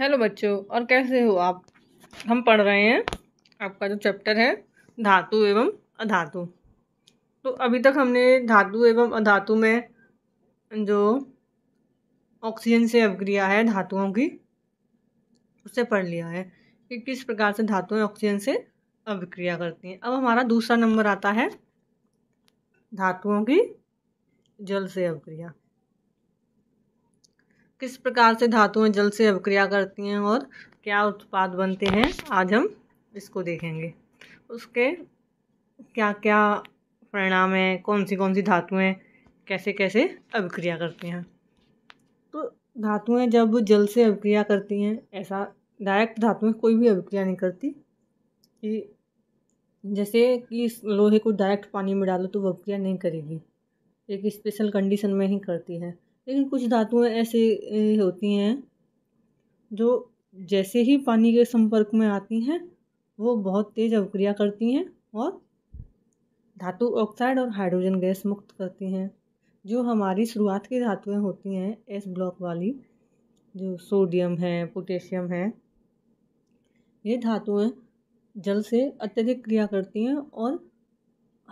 hello बच्चों और कैसे हो आप हम पढ़ रहे हैं आपका जो चैप्टर है धातु एवं अधातु तो अभी तक हमने धातु एवं अधातु में जो ऑक्सीजन से अवक्रिया है धातुओं की उसे पढ़ लिया है कि किस प्रकार से धातुएं ऑक्सीजन से अभिक्रिया करती हैं अब हमारा दूसरा नंबर आता है धातुओं की जल से अवक्रिया किस प्रकार से धातुएं जल से अभिक्रिया करती हैं और क्या उत्पाद बनते हैं आज हम इसको देखेंगे उसके क्या क्या परिणाम है कौन सी कौन सी धातुएं कैसे कैसे अभिक्रिया करती हैं तो धातुएं जब जल से अभिक्रिया करती हैं ऐसा डायरेक्ट धातुएं कोई भी अभिक्रिया नहीं करती कि जैसे कि लोहे को डायरेक्ट पानी में डालो तो वो अभिक्रिया नहीं करेगी एक स्पेशल कंडीशन में ही करती है लेकिन कुछ धातुएं ऐसे होती हैं जो जैसे ही पानी के संपर्क में आती हैं वो बहुत तेज़ अवक्रिया करती हैं और धातु ऑक्साइड और हाइड्रोजन गैस मुक्त करती हैं जो हमारी शुरुआत की धातुएं होती हैं एस ब्लॉक वाली जो सोडियम है पोटेशियम है ये धातुएं जल से अत्यधिक क्रिया करती हैं और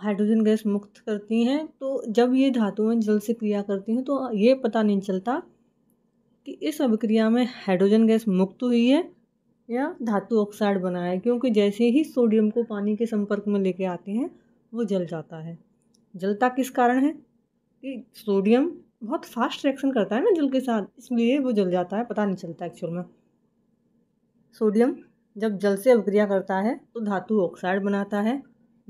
हाइड्रोजन गैस मुक्त करती हैं तो जब ये धातुएं जल से क्रिया करती हैं तो ये पता नहीं चलता कि इस अभिक्रिया में हाइड्रोजन गैस मुक्त हुई है या धातु ऑक्साइड बना है क्योंकि जैसे ही सोडियम को पानी के संपर्क में लेके आते हैं वो जल जाता है जलता किस कारण है कि सोडियम बहुत फास्ट रिएक्शन करता है ना जल के साथ इसलिए वो जल जाता है पता नहीं चलता एक्चुअल में सोडियम जब जल से अभिक्रिया करता है तो धातु ऑक्साइड बनाता है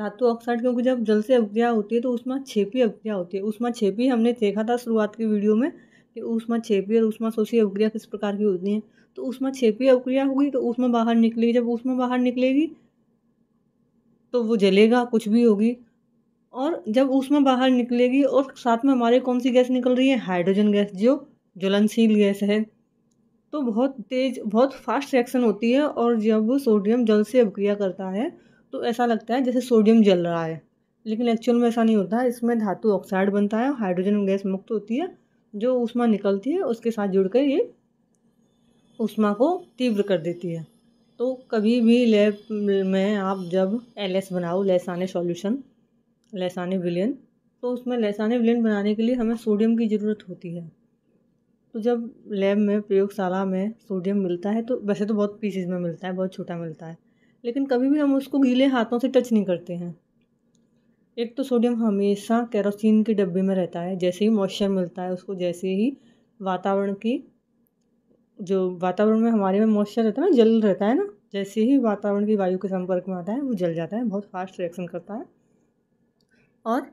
धातु ऑक्साइड क्योंकि जब जल से अभिक्रिया होती है तो उसमें छेपी अभिक्रिया होती है उसमें छेपी हमने देखा था शुरुआत के वीडियो में कि उसमें छेपी और उसमें सोशी अभिक्रिया किस प्रकार की होती है तो उसमें छेपी अभिक्रिया होगी तो उसमें बाहर निकलेगी जब उसमें बाहर निकलेगी तो वो जलेगा कुछ भी होगी और जब उसमें बाहर निकलेगी और साथ में हमारे कौन सी गैस निकल रही है हाइड्रोजन गैस जो ज्वलनशील गैस है तो बहुत तेज बहुत फास्ट रिएक्शन होती है और जब सोडियम जल से अभिक्रिया करता है तो ऐसा लगता है जैसे सोडियम जल रहा है लेकिन एक्चुअल में ऐसा नहीं होता है इसमें धातु ऑक्साइड बनता है हाइड्रोजन गैस मुक्त होती है जो उष्मा निकलती है उसके साथ जुड़कर ये उष्मा को तीव्र कर देती है तो कभी भी लैब में आप जब एल बनाओ लहसाने सॉल्यूशन लहसाने विलियन तो उसमें लहसाने विलियन बनाने के लिए हमें सोडियम की ज़रूरत होती है तो जब लैब में प्रयोगशाला में सोडियम मिलता है तो वैसे तो बहुत पीसीज में मिलता है बहुत छोटा मिलता है लेकिन कभी भी हम उसको गीले हाथों से टच नहीं करते हैं एक तो सोडियम हमेशा कैरोसिन के डब्बे में रहता है जैसे ही मॉइस्चर मिलता है उसको जैसे ही वातावरण की जो वातावरण में हमारे में मॉइस्चर रहता है ना जल रहता है ना जैसे ही वातावरण की वायु के संपर्क में आता है वो जल जाता है बहुत फास्ट रिएक्शन करता है और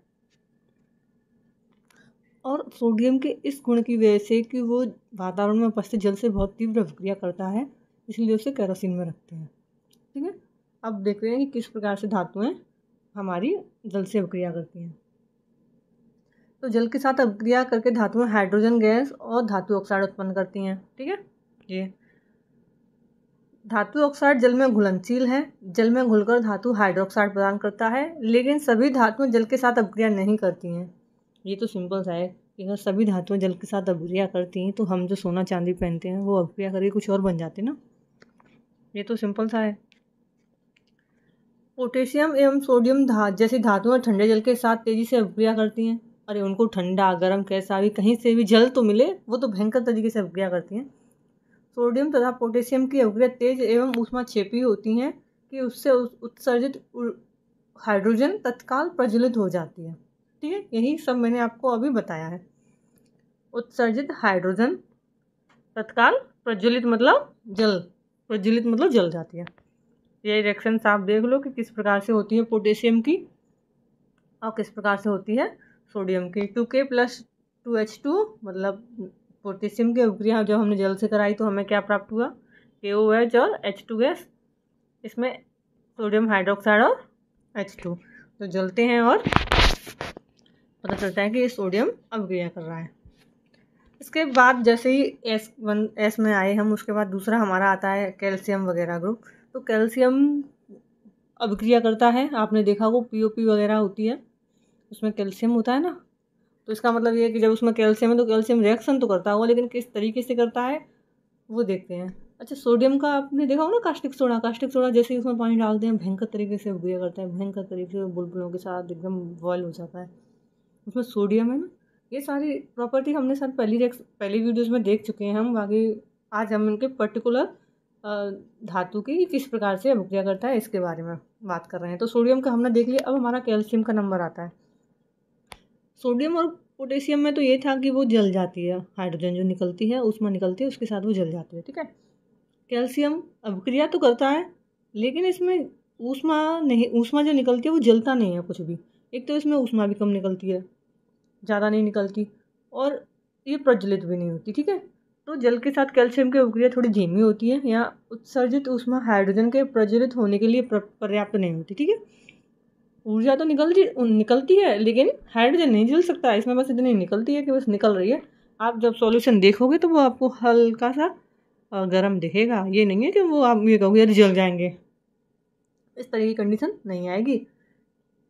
और सोडियम के इस गुण की वजह से कि वो वातावरण में उपस्थित जल से बहुत तीव्र प्रतिक्रिया करता है इसलिए उसे कैरोसिन में रखते हैं ठीक है अब देख रहे हैं कि किस प्रकार से धातुएं हमारी जल से अभिक्रिया करती हैं तो जल के साथ अभिक्रिया करके धातुएं हाइड्रोजन गैस और धातु ऑक्साइड उत्पन्न करती हैं ठीक है ये धातु ऑक्साइड जल में घुलनशील है जल में घुलकर धातु हाइड्रोक्साइड प्रदान करता है लेकिन सभी धातुएं जल के साथ अभिक्रिया नहीं करती हैं ये तो सिंपल सा है कि अगर सभी धातुएं जल के साथ अभिक्रिया करती हैं तो हम जो सोना चांदी पहनते हैं वो अभिक्रिया करके कुछ और बन जाते हैं ना ये तो सिंपल सा है पोटेशियम एवं सोडियम धात जैसी धातुएं ठंडे जल के साथ तेजी से अभिक्रिया करती हैं अरे उनको ठंडा गर्म कैसा भी कहीं से भी जल तो मिले वो तो भयंकर तरीके से अभिक्रिया करती हैं सोडियम तथा पोटेशियम की अभिक्रिया तेज एवं उष्मा छेपी होती हैं कि उससे उत्सर्जित हाइड्रोजन तत्काल प्रज्वलित हो जाती है ठीक है यही सब मैंने आपको अभी बताया है उत्सर्जित हाइड्रोजन तत्काल प्रज्वलित मतलब जल प्रज्वलित मतलब जल जाती है ये रिएक्शन आप देख लो कि किस प्रकार से होती है पोटेशियम की और किस प्रकार से होती है सोडियम की two K plus two H two मतलब पोटेशियम की उपक्रिया जब हमने जल से कराई तो हमें क्या प्राप्त हुआ के ओ एच और एच टू गैस इसमें सोडियम हाइड्रोक्साइड और एच टू तो जलते हैं और पता चलता है कि ये सोडियम अभिक्रिया कर रहा है इसके बाद जैसे ही एस वन एस में आए हम उसके बाद दूसरा हमारा आता है कैल्शियम वगैरह ग्रुप तो कैल्शियम अभिक्रिया करता है आपने देखा वो पीओपी वगैरह होती है उसमें कैल्शियम होता है ना तो इसका मतलब ये है कि जब उसमें कैल्शियम है तो कैल्शियम रिएक्शन तो करता होगा लेकिन किस तरीके से करता है वो देखते हैं अच्छा सोडियम का आपने देखा होगा ना कास्टिक सोडा कास्टिक सोडा जैसे ही उसमें पानी डालते हैं भयंकर तरीके से अभिक्रिया करता है भयंकर तरीके से बुलबुलों के साथ एकदम बॉयल हो जाता है उसमें सोडियम है ना ये सारी प्रॉपर्टी हमने सर पहली पहली वीडियोज़ में देख चुके हैं हम बाकी आज हम इनके पर्टिकुलर धातु की किस प्रकार से अभिक्रिया करता है इसके बारे में बात कर रहे हैं तो सोडियम का हमने देख लिया अब हमारा कैल्शियम का नंबर आता है सोडियम और पोटेशियम में तो ये था कि वो जल जाती है हाइड्रोजन जो निकलती है उसमें निकलती है उसके साथ वो जल जाती है ठीक है कैल्शियम अभिक्रिया तो करता है लेकिन इसमें ऊष्मा नहीं ऊष्मा जो निकलती है वो जलता नहीं है कुछ भी एक तो इसमें ऊष्मा भी कम निकलती है ज़्यादा नहीं निकलती और ये प्रज्वलित भी नहीं होती ठीक है तो जल के साथ कैल्शियम की अभिक्रिया थोड़ी धीमी होती है या उत्सर्जित उसमें हाइड्रोजन के प्रज्वलित होने के लिए पर्याप्त नहीं होती ठीक है ऊर्जा तो निकलती निकलती है लेकिन हाइड्रोजन नहीं जल सकता इसमें बस इतनी निकलती है कि बस निकल रही है आप जब सॉल्यूशन देखोगे तो वो आपको हल्का सा गर्म दिखेगा ये नहीं है कि वो आप ये कहोगे यदि जल जाएंगे इस तरह की कंडीशन नहीं आएगी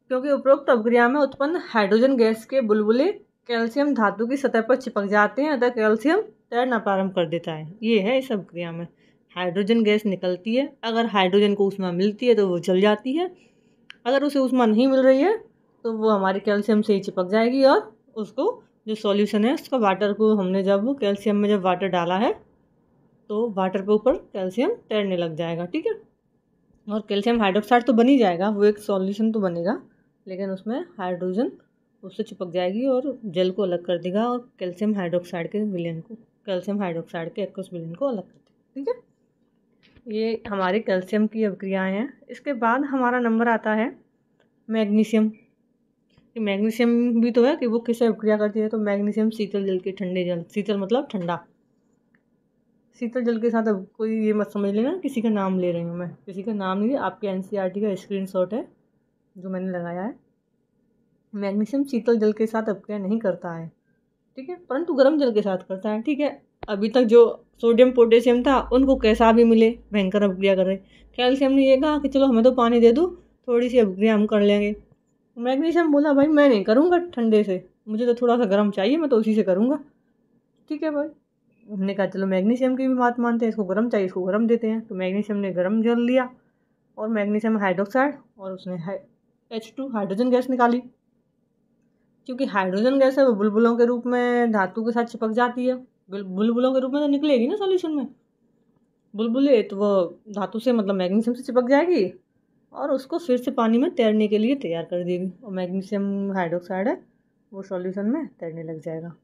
क्योंकि उपरोक्त अभिक्रिया में उत्पन्न हाइड्रोजन गैस के बुलबुले कैल्शियम धातु की सतह पर चिपक जाते हैं अतः कैल्शियम तैरना प्रारंभ कर देता है ये है इस सब क्रिया में हाइड्रोजन गैस निकलती है अगर हाइड्रोजन को उसमें मिलती है तो वो जल जाती है अगर उसे ऊष्मा नहीं मिल रही है तो वो हमारे कैल्शियम से ही चिपक जाएगी और उसको जो सॉल्यूशन है उसका वाटर को हमने जब कैल्शियम में जब वाटर डाला है तो वाटर के ऊपर कैल्शियम तैरने लग जाएगा ठीक है और कैल्शियम हाइड्रोक्साइड तो बन ही जाएगा वो एक सॉल्यूशन तो बनेगा लेकिन उसमें हाइड्रोजन उससे चिपक जाएगी और जल को अलग कर देगा और कैल्शियम हाइड्रोक्साइड के विलयन को कैल्शियम हाइड्रोक्साइड के एक्वस बिलियन को अलग करते हैं ठीक है ये हमारे कैल्शियम की अभिक्रियाएँ हैं इसके बाद हमारा नंबर आता है मैग्नीशियम कि मैग्नीशियम भी तो है कि वो किसे अभिक्रिया करती है तो मैग्नीशियम शीतल जल के ठंडे जल शीतल मतलब ठंडा शीतल जल के साथ अब कोई ये मत समझ लेना किसी का नाम ले रही हूँ मैं किसी का नाम नहीं आपके एन e का स्क्रीन शॉट है जो मैंने लगाया है मैग्नीशियम शीतल जल के साथ अपक्रिया नहीं करता है ठीक है परंतु गर्म जल के साथ करता है ठीक है अभी तक जो सोडियम पोटेशियम था उनको कैसा भी मिले भयंकर अपग्रिया कर रहे कैल्शियम ने यह कहा कि चलो हमें तो पानी दे दो थोड़ी सी अपग्रिया हम कर लेंगे मैग्नीशियम बोला भाई मैं नहीं करूँगा ठंडे से मुझे तो थोड़ा सा गर्म चाहिए मैं तो उसी से करूँगा ठीक है भाई हमने कहा चलो मैग्नीशियम की भी बात मानते हैं इसको गर्म चाहिए इसको गर्म देते हैं तो मैग्नीशियम ने गर्म जल लिया और मैग्नीशियम हाइड्रोक्साइड और उसने एच टू हाइड्रोजन गैस निकाली क्योंकि हाइड्रोजन गैस है वो बुलबुलों के रूप में धातु के साथ चिपक जाती है बुलबुलों के रूप में तो निकलेगी ना सॉल्यूशन में बुलबुले तो वो धातु से मतलब मैग्नीशियम से चिपक जाएगी और उसको फिर से पानी में तैरने के लिए तैयार कर देगी और मैग्नीशियम हाइड्रोक्साइड है वो सॉल्यूशन में तैरने लग जाएगा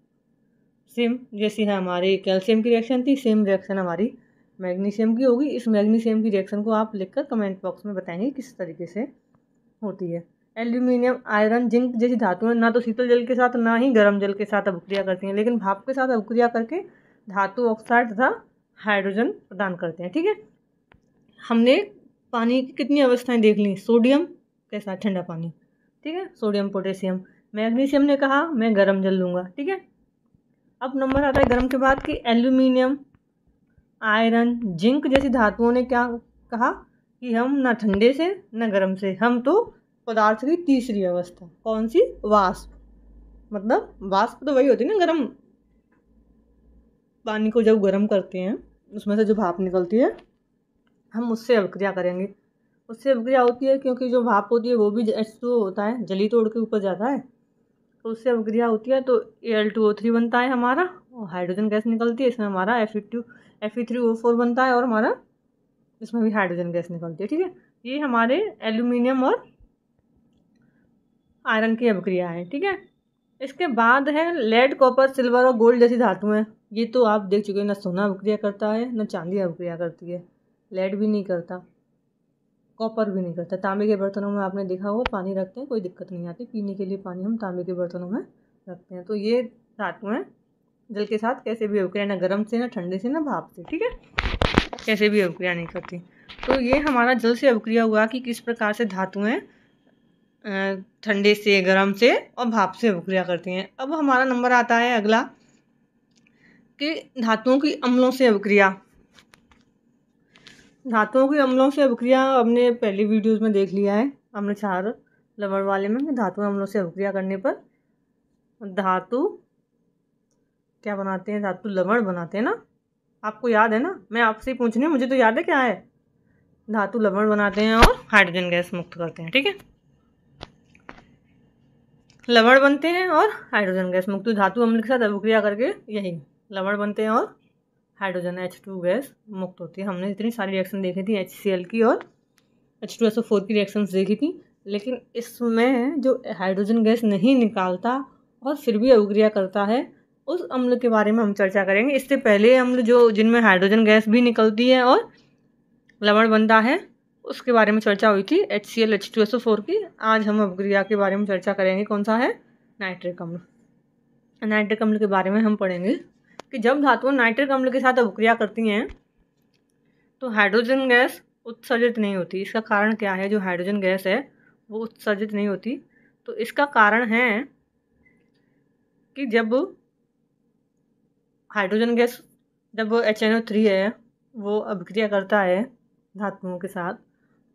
सेम जैसी है हमारी कैल्शियम की रिएक्शन थी सेम रिएक्शन हमारी मैग्नीशियम की होगी इस मैग्नीशियम की रिएक्शन को आप लिखकर कमेंट बॉक्स में बताएंगे किस तरीके से होती है एल्यूमिनियम आयरन जिंक जैसी धातुएं ना तो शीतल जल के साथ ना ही गर्म जल के साथ अपक्रिया करती हैं लेकिन भाप के साथ अपक्रिया करके धातु ऑक्साइड तथा हाइड्रोजन प्रदान करते हैं ठीक है हमने पानी की कितनी अवस्थाएं देख ली सोडियम के साथ ठंडा पानी ठीक है सोडियम पोटेशियम मैग्नीशियम ने कहा मैं गर्म जल लूँगा ठीक है अब नंबर आता है गर्म के बाद कि एल्यूमिनियम आयरन जिंक जैसी धातुओं ने क्या कहा कि हम ना ठंडे से ना गर्म से हम तो पदार्थ की तीसरी अवस्था कौन सी वाष्प मतलब वाष्प तो वही होती है ना गर्म पानी को जब गर्म करते हैं उसमें से जो भाप निकलती है हम उससे अभिक्रिया करेंगे उससे अभिक्रिया होती है क्योंकि जो भाप होती है वो भी एच टू होता है जली तोड़ के ऊपर जाता है तो उससे अभिक्रिया होती है तो एल टू ओ थ्री बनता है हमारा और हाइड्रोजन गैस निकलती है इसमें हमारा F E two F E three O four बनता है और हमारा इसमें भी हाइड्रोजन गैस निकलती है ठीक है ये हमारे एल्यूमिनियम और आयरन की अभिक्रिया है ठीक है इसके बाद है लेड कॉपर सिल्वर और गोल्ड जैसी धातुएं ये तो आप देख चुके हैं ना सोना अभिक्रिया करता है ना चांदी अभिक्रिया करती है लेड भी नहीं करता कॉपर भी नहीं करता तांबे के बर्तनों में आपने देखा होगा पानी रखते हैं कोई दिक्कत नहीं आती पीने के लिए पानी हम तांबे के बर्तनों में रखते हैं तो ये हैं जल के साथ कैसे भी अभिक्रिया ना गर्म से ना ठंडे से ना भाप से ठीक है कैसे भी अभिक्रिया नहीं करती तो ये हमारा जल से अभिक्रिया हुआ कि किस प्रकार से धातुएँ ठंडे से गर्म से और भाप से अभिक्रिया करती हैं अब हमारा नंबर आता है अगला कि धातुओं की अम्लों से अभिक्रिया धातुओं की अम्लों से अभिक्रिया हमने पहली वीडियोस में देख लिया है हमने चार लवड़ वाले में धातु अम्लों से अभिक्रिया करने पर धातु क्या बनाते हैं धातु लवण बनाते हैं ना आपको याद है ना मैं आपसे पूछने मुझे तो याद है क्या है धातु लवण बनाते हैं और हाइड्रोजन गैस मुक्त करते हैं ठीक है लवण बनते हैं और हाइड्रोजन गैस मुक्त धातु अम्ल के साथ अभिक्रिया करके यही लवण बनते हैं और हाइड्रोजन एच टू गैस मुक्त होती है हमने इतनी सारी रिएक्शन देखी थी एच सी एल की और H two S O four की रिएक्शंस देखी थी लेकिन इसमें जो हाइड्रोजन गैस नहीं निकालता और फिर भी अभिक्रिया करता है उस अम्ल के बारे में हम चर्चा करेंगे इससे पहले अम्ल जो जिनमें हाइड्रोजन गैस भी निकलती है और लवण बनता है उसके बारे में चर्चा हुई थी H C L H two S O four की आज हम अपक्रिया के बारे में चर्चा करेंगे कौन सा है नाइट्रिक अम्ल नाइट्रिक अम्ल के बारे में हम पढ़ेंगे कि जब धातुएं नाइट्रिक अम्ल के साथ अपक्रिया करती हैं तो हाइड्रोजन गैस उत्सर्जित नहीं होती इसका कारण क्या है जो हाइड्रोजन गैस है वो उत्सर्जित नहीं होती तो इसका कारण है कि जब हाइड्रोजन गैस जब एच एन ओ थ्री है वो अभिक्रिया करता है धातुओं के साथ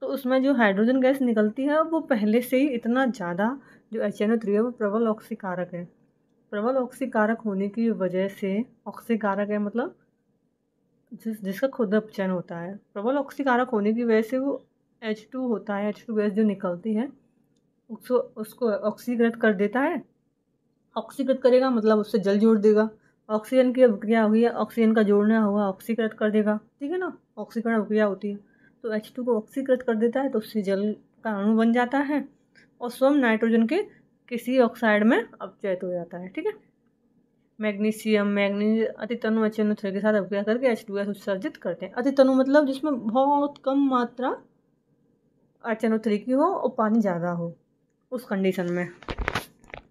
तो उसमें जो हाइड्रोजन गैस निकलती है वो पहले से ही इतना ज़्यादा जो एच एन ओ थ्री है वो प्रबल ऑक्सीकारक है प्रबल ऑक्सीकारक होने की वजह से ऑक्सीकारक है मतलब जिस जिसका खुद अपचयन होता है प्रबल ऑक्सीकारक होने की वजह से वो एच टू होता है एच टू गैस जो निकलती है उसको उसको ऑक्सीकृत कर देता है ऑक्सीकृत करेगा मतलब उससे जल जोड़ देगा ऑक्सीजन की अभिक्रिया हुई है ऑक्सीजन का जोड़ना हुआ ऑक्सीकृत कर देगा ठीक है ना ऑक्सीकरण अभिक्रिया होती है तो एच टू को ऑक्सीकृत कर देता है तो उससे जल का अणु बन जाता है और स्वयं नाइट्रोजन के किसी ऑक्साइड में अपचयित हो जाता है ठीक है मैग्नीशियम मैग्नीज तनु एच एन के साथ अभिक्रिया करके एच टू एस उत्सर्जित करते हैं अति तनु मतलब जिसमें बहुत कम मात्रा एच एन की हो और पानी ज़्यादा हो उस कंडीशन में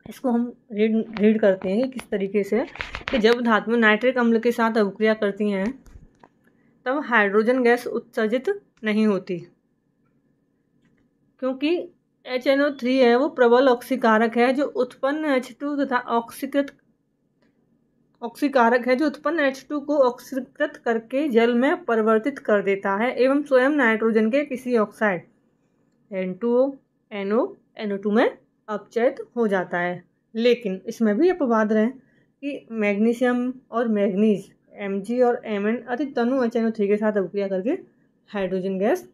इसको हम रीड रीड करते हैं कि किस तरीके से कि जब धातु नाइट्रिक अम्ल के साथ अभिक्रिया करती हैं तब हाइड्रोजन गैस उत्सर्जित नहीं होती क्योंकि एच एन ओ थ्री है वो प्रबल ऑक्सीकारक है जो उत्पन्न एच टू तथा ऑक्सीकृत ऑक्सीकारक है जो उत्पन्न एच टू को ऑक्सीकृत करके जल में परिवर्तित कर देता है एवं स्वयं नाइट्रोजन के किसी oxide N two O N O N O two में अपचयित हो जाता है लेकिन इसमें भी अपवाद रहे कि मैग्नीशियम और मैग्नीज एम जी और एम एन अति तनु एच एन ओ थ्री के साथ अभिक्रिया करके हाइड्रोजन गैस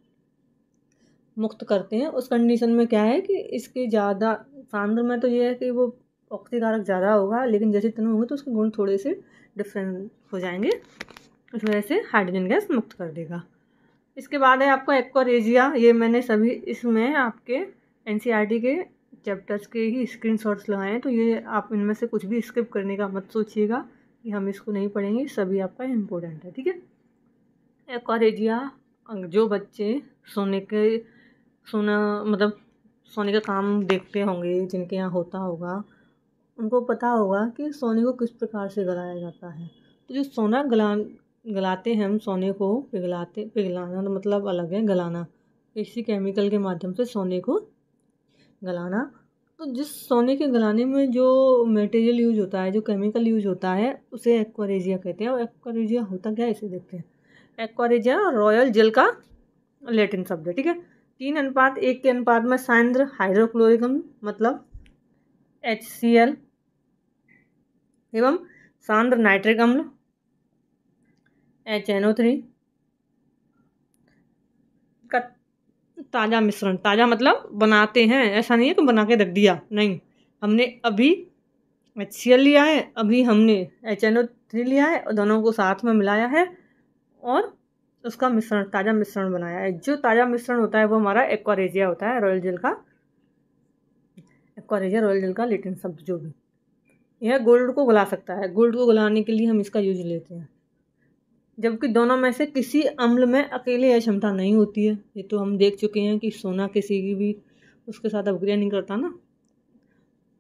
मुक्त करते हैं उस कंडीशन में क्या है कि इसके ज़्यादा सांद्र में तो ये है कि वो ऑक्सीकारक ज़्यादा होगा लेकिन जैसे तनु होंगे तो उसके गुण थोड़े से डिफरेंट हो जाएंगे उस वजह से हाइड्रोजन गैस मुक्त कर देगा इसके बाद है आपका एक्वारेजिया ये मैंने सभी इसमें आपके एन e के चैप्टर्स के ही स्क्रीन शॉट्स लगाए तो ये आप इनमें से कुछ भी स्किप करने का मत सोचिएगा कि हम इसको नहीं पढ़ेंगे सभी आपका इम्पोर्टेंट है ठीक है एक्वारेजिया जो बच्चे सोने के सोना मतलब सोने का काम देखते होंगे जिनके यहाँ होता होगा उनको पता होगा कि सोने को किस प्रकार से गलाया जाता है तो जो सोना गला गलाते हैं हम सोने को पिघलाते पिघलाना तो मतलब अलग है गलाना इसी केमिकल के माध्यम से सोने को गलाना तो जिस सोने के गलाने में जो मटेरियल यूज होता है जो केमिकल यूज होता है उसे एक्वारेजिया कहते हैं और एक्वारेजिया होता क्या इसे देखते हैं एक्वारिजिया रॉयल जेल का लेटिन शब्द है ठीक है तीन अनुपात एक के अनुपात में सांद्र हाइड्रोक्लोरिकम मतलब एच सी एल एवं सांद्र नाइट्रिक अम्ल एच एन ओ थ्री का ताज़ा मिश्रण ताज़ा मतलब बनाते हैं ऐसा नहीं है कि बना के रख दिया नहीं हमने अभी एच सी एल लिया है अभी हमने एच एन ओ थ्री लिया है और दोनों को साथ में मिलाया है और उसका मिश्रण ताज़ा मिश्रण बनाया है जो ताज़ा मिश्रण होता है वो हमारा एक्वारेजिया होता है रॉयल जेल का एक्वारेजिया रॉयल जेल का लेटिन शब्द जो भी यह गोल्ड को गला सकता है गोल्ड को गलाने के लिए हम इसका यूज लेते हैं जबकि दोनों में से किसी अम्ल में अकेले यह क्षमता नहीं होती है ये तो हम देख चुके हैं कि सोना किसी की भी उसके साथ अपग्रेड नहीं करता ना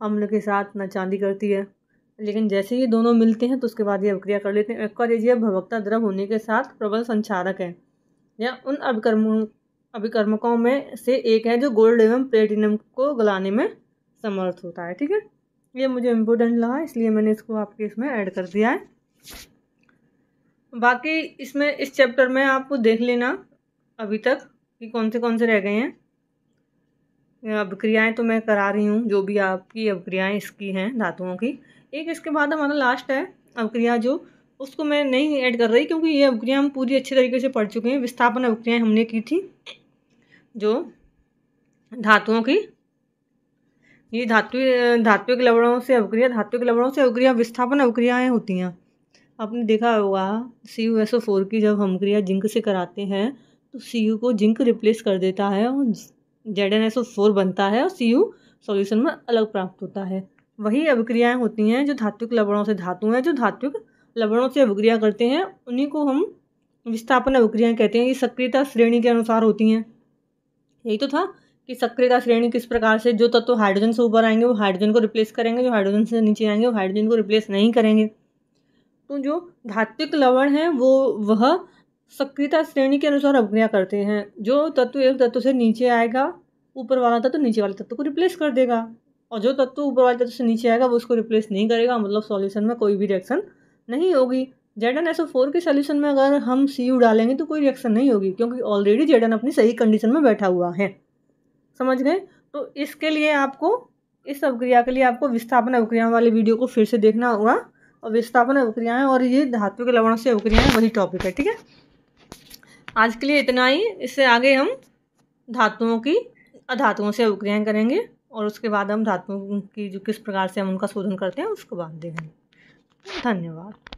अम्ल के साथ ना चांदी करती है लेकिन जैसे ये दोनों मिलते हैं तो उसके बाद ये अभिक्रिया कर लेते हैं एक्वारेजिया भवक्ता द्रव होने के साथ प्रबल संचारक है या उन अभिकर्मों अभिकर्मकों में से एक है जो गोल्ड एवं प्लेटिनम को गलाने में समर्थ होता है ठीक है ये मुझे इम्पोर्टेंट लगा इसलिए मैंने इसको आपके इसमें ऐड कर दिया है बाकी इसमें इस चैप्टर में आपको देख लेना अभी तक कि कौन से कौन से रह गए हैं अभिक्रियाएँ तो मैं करा रही हूँ जो भी आपकी अभिक्रियाएँ इसकी हैं धातुओं की एक इसके बाद हमारा लास्ट है अवक्रिया जो उसको मैं नहीं ऐड कर रही क्योंकि ये अवक्रिया हम पूरी अच्छे तरीके से पढ़ चुके हैं विस्थापन अवक्रियाएँ हमने की थी जो धातुओं की ये धातु धात्विक लवड़ों लवणों से अवक्रिया धात्विक लवड़ों लवणों से अवक्रिया विस्थापन अवक्रियाएँ होती हैं आपने देखा होगा C U S O four की जब हम क्रिया जिंक से कराते हैं तो सी यू को जिंक रिप्लेस कर देता है और Z N S O four बनता है और सी यू सोल्यूशन में अलग प्राप्त होता है वही अभिक्रियाएं होती हैं जो धात्विक लवणों से धातु हैं जो धात्विक लवणों से अभिक्रिया करते हैं उन्हीं को हम विस्थापन अभिक्रियाएं कहते हैं ये सक्रियता श्रेणी के अनुसार होती हैं यही तो था कि सक्रियता श्रेणी किस प्रकार से जो तत्व तो हाइड्रोजन से ऊपर आएंगे वो हाइड्रोजन को रिप्लेस करेंगे जो हाइड्रोजन से नीचे आएंगे वो हाइड्रोजन को रिप्लेस नहीं करेंगे तो जो धात्विक लवण है वो वह सक्रियता श्रेणी के अनुसार अभिक्रिया करते हैं जो तत्व एक तत्व से नीचे आएगा ऊपर वाला तत्व नीचे वाले तत्व को रिप्लेस कर देगा और जो तत्व ऊपर वाले तत्व से नीचे आएगा वो उसको रिप्लेस नहीं करेगा मतलब सॉल्यूशन में कोई भी रिएक्शन नहीं होगी Z N S O four के सोल्यूशन में अगर हम सी यू डालेंगे तो कोई रिएक्शन नहीं होगी क्योंकि ऑलरेडी जेड एन अपनी सही कंडीशन में बैठा हुआ है समझ गए तो इसके लिए आपको इस अवक्रिया के लिए आपको विस्थापन अवक्रिया वाली वीडियो को फिर से देखना होगा और विस्थापन अवक्रियाएँ और ये धातु के लवण से अवक्रियाएँ वही टॉपिक है ठीक है आज के लिए इतना ही इससे आगे हम धातुओं की अधातुओं से अवक्रियाएँ करेंगे और उसके बाद हम धातुओं की जो किस प्रकार से हम उनका शोधन करते हैं उसको बाद देखेंगे धन्यवाद